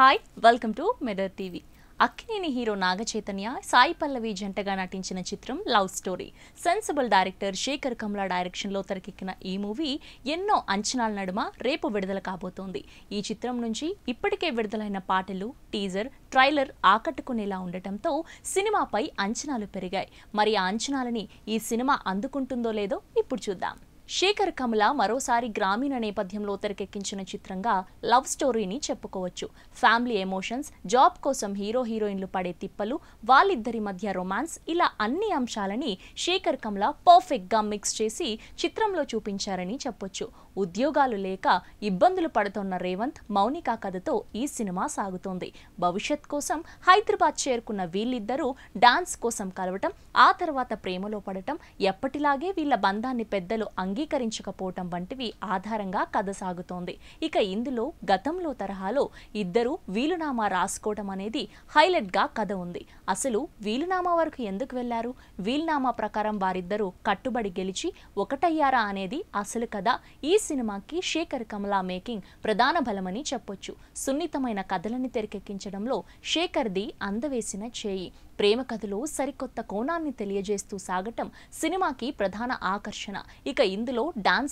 Hi welcome to mirror TV Akkineni hero Naga Chaitanya Sai Pallavi జంటగా నటించిన చిత్రం love story sensible director Sekhar Kammula డైరెక్షన్లో తెరకెక్కిన ఈ మూవీ ఎన్నో అంచనాల నడుమ రేపు విడుదల కాబోతోంది ఈ చిత్రం నుంచి ఇప్పటికే విడుదలైన పాటలు టీజర్ ట్రైలర్ ఆకట్టుకునేలా ఉండటంతో సినిమాపై అంచనాలు పెరిగాయి మరి ఆ అంచనాలని ఈ సినిమా అందుకుంటుందో లేదో ఇప్పుడు చూద్దాం శేఖర్ కమల మరోసారి గ్రామీణ నేపథ్యంలో తెరకెక్కించిన చిత్రంగా లవ్ స్టోరీని చెప్పుకోవచ్చు ఫ్యామిలీ ఎమోషన్స్ జాబ్ కోసం హీరో హీరోయిన్లు పడే తిప్పలు వాళ్ళిద్దరి మధ్య రొమాన్స్ ఇలా అన్ని అంశాలని శేఖర్ కమల పర్ఫెక్ట్గా మిక్స్ చేసి చిత్రంలో చూపించారని చెప్పొచ్చు ఉద్యోగాలు లేక ఇబ్బందులు పడుతున్న రేవంత్ మౌనిక కథతో ఈ సినిమా సాగుతోంది భవిష్యత్ కోసం హైదరాబాద్ చేరుకున్న వీళ్ళిద్దరూ డాన్స్ కోసం కలవటం ఆ తర్వాత ప్రేమలో పడటం ఎప్పటిలాగే వీళ్ళ బంధాన్ని పెద్దలు అంగీకరించకపోవటం వంటివి ఆధారంగా కథ సాగుతోంది ఇక ఇందులో గతంలో తరహాలో ఇద్దరు వీలునామా రాసుకోవటం అనేది హైలైట్గా కథ ఉంది అసలు వీలునామా వరకు ఎందుకు వెళ్లారు వీలునామా ప్రకారం వారిద్దరూ కట్టుబడి గెలిచి ఒకటయ్యారా అనేది అసలు కథ ఈ సినిమాకి శేఖర్ కమలా మేకింగ్ ప్రధాన బలమని చెప్పొచ్చు సున్నితమైన కథలని తెరకెక్కించడంలో శేఖర్ది అందవేసిన చేయి ప్రేమ కథలో సరికొత్త కోణాన్ని తెలియజేస్తూ సాగటం సినిమాకి ప్రధాన ఆకర్షణ ఇక ఇందులో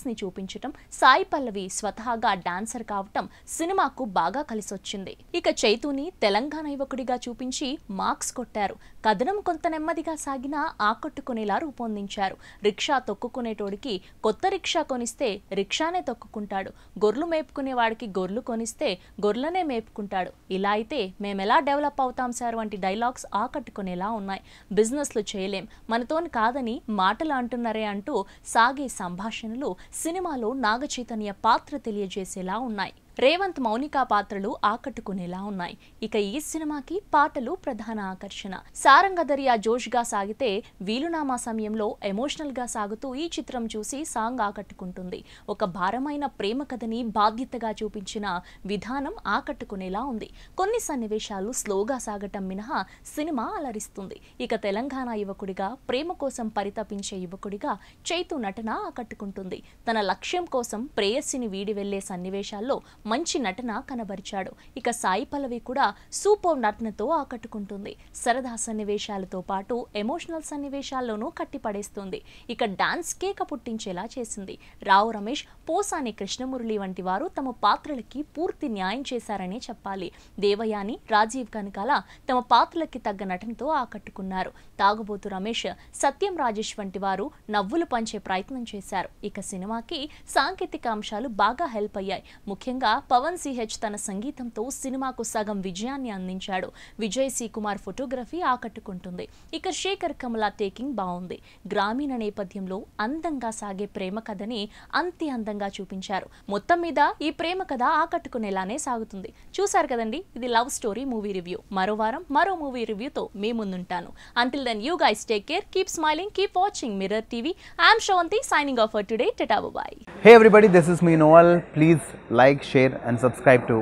ని చూపించటం సాయి పల్లవి స్వతహాగా డాన్సర్ కావటం సినిమాకు బాగా కలిసొచ్చింది ఇక చైతుని తెలంగాణ యువకుడిగా చూపించి మార్క్స్ కొట్టారు కథనం కొంత నెమ్మదిగా సాగినా ఆకట్టుకునేలా రూపొందించారు రిక్షా తొక్కుకునేటోడికి కొత్త రిక్షా కొనిస్తే రిక్షానే తొక్కుకుంటాడు గొర్రెలు మేపుకునేవాడికి గొర్రెలు కొనిస్తే గొర్రెలనే మేపుకుంటాడు ఇలా అయితే మేమెలా డెవలప్ అవుతాం సార్ వంటి డైలాగ్స్ ఆకట్టు చేసుకునేలా ఉన్నాయి బిజినెస్లు చేయలేం మనతోని కాదని మాటలు అంటున్నారే అంటూ సాగే సంభాషణలు సినిమాలో నాగచైతన్య పాత్ర తెలియజేసేలా ఉన్నాయి రేవంత్ మౌనిక పాత్రలు ఆకట్టుకునేలా ఉన్నాయి ఇక ఈ సినిమాకి పాటలు ప్రధాన ఆకర్షణ సారంగదరియా జోష్గా సాగితే వీలునామా సమయంలో ఎమోషనల్గా సాగుతూ ఈ చిత్రం చూసి సాంగ్ ఆకట్టుకుంటుంది ఒక భారమైన ప్రేమ కథని బాధ్యతగా చూపించిన విధానం ఆకట్టుకునేలా ఉంది కొన్ని సన్నివేశాలు స్లోగా సాగటం మినహా సినిమా అలరిస్తుంది ఇక తెలంగాణ యువకుడిగా ప్రేమ కోసం పరితపించే యువకుడిగా చైతు నటన ఆకట్టుకుంటుంది తన లక్ష్యం కోసం ప్రేయస్సిని వీడి వెళ్లే సన్నివేశాల్లో మంచి నటన కనబరిచాడు ఇక సాయి పల్లవి కూడా సూపర్ నటనతో ఆకట్టుకుంటుంది సరదా సన్నివేశాలతో పాటు ఎమోషనల్ సన్నివేశాల్లోనూ కట్టిపడేస్తుంది ఇక డాన్స్ కేక పుట్టించేలా చేసింది రావు రమేష్ పోసాని కృష్ణమురళి వంటి వారు తమ పాత్రలకి పూర్తి న్యాయం చేశారనే చెప్పాలి దేవయాని రాజీవ్ కనకాల తమ పాత్రలకి తగ్గ నటనతో ఆకట్టుకున్నారు తాగుబోతు రమేష్ సత్యం రాజేష్ వంటి వారు నవ్వులు పంచే ప్రయత్నం చేశారు ఇక సినిమాకి సాంకేతిక అంశాలు బాగా హెల్ప్ అయ్యాయి ముఖ్యంగా పవన్ సిహెచ్ తన సంగీతంతో సినిమాకు సగం విజయాన్ని అందించాడు విజయ్ సి కుమార్ ఫోటోగ్రఫీ ఆకట్టుకుంటుంది ఇక శేఖర్ కమల టేకింగ్ బాగుంది గ్రామీణ నేపథ్యంలో అందంగా సాగే ప్రేమ కథని అంతి అందంగా చూపించారు మొత్తం మీద ఈ ప్రేమ కథ ఆకట్టుకునేలానే సాగుతుంది చూశారు కదండి ఇది లవ్ స్టోరీ మూవీ రివ్యూ మరో వారం మరో మూవీ రివ్యూతో మీ ముందుంటాను until then you guys take care keep smiling keep watching mirror TV I'm Shavanthi signing off today టెటాబు bye hey everybody this is మీ నోవల్ please like share share and subscribe to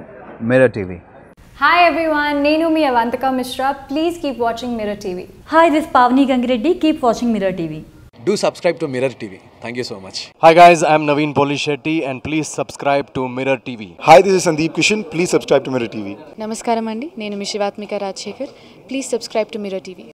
mirror TV hi everyone నేను మీ Avantika Mishra please keep watching mirror TV hi this Pavani Gangireddy keep watching mirror TV Do subscribe to Mirror TV. Thank you so much. Hi guys, i am navin Polishetty and please subscribe to Mirror TV. Hi, this is Sandeep Kishan. Please subscribe to Mirror TV. నమస్కారం అండి నేను మీ Shivathmika Rajasekhar please subscribe to mirror TV